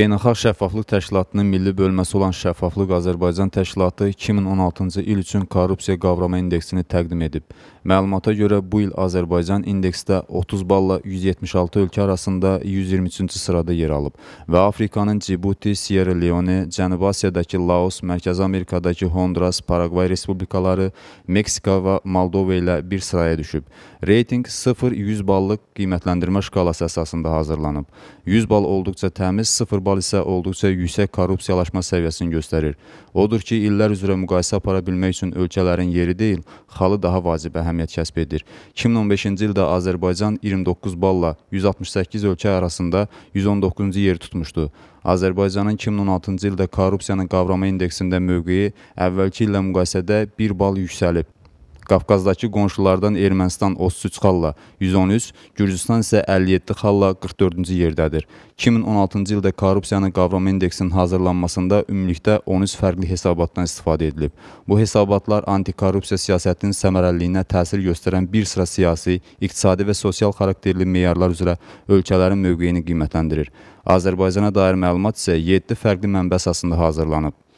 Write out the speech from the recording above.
Beynəlxalq Şəffaflıq Təşkilatının milli bölməsi olan Şəffaflıq Azərbaycan Təşkilatı 2016-cı il üçün korrupsiya qavrama indeksini təqdim edib. Məlumata görə bu il Azərbaycan indeksdə 30 balla 176 ölkə arasında 123-cü sırada yer alıb və Afrikanın Cibuti, Sierra Leone, Cənubi Asiyadakı Laos, Mərkəzi Amerikadakı Honduras, Paragvay Respublikaları, Meksika və Moldova ilə bir sıraya düşüb. Reyting 0-100 ballıq qiymətləndirmə şkalası əsasında hazırlanıb. 100 bal olduqca təmiz, 0 bal bal isə olduqca yüksək korrupsiyalaşma səviyyəsini göstərir. Odur ki, illər üzrə müqayisə apara bilmək üçün ölkələrin yeri deyil, xalı daha vacib əhəmiyyət kəsb edir. 2015-ci ildə Azərbaycan 29 balla 168 ölkə arasında 119-cu yeri tutmuşdu. Azərbaycanın 2016-cı ildə korrupsiyanın qavrama indeksində mövqeyi əvvəlki illə müqayisədə 1 bal yüksəlib. Qafqazdakı qonşulardan Ermənistan 33 xalla 113, Gürcüstan isə 57 xalla 44-cü yerdədir. 2016-cı ildə korrupsiyanın qavram indeksinin hazırlanmasında ümumilikdə 13 fərqli hesabatdan istifadə edilib. Bu hesabatlar antikorrupsiya siyasətinin səmərəliliyinə təsir göstərən bir sıra siyasi, iqtisadi və sosial xarakterli meyarlar üzrə ölkələrin mövqeyini qiymətləndirir. Azərbaycana dair məlumat isə 7 fərqli mənbə əsasında hazırlanıb.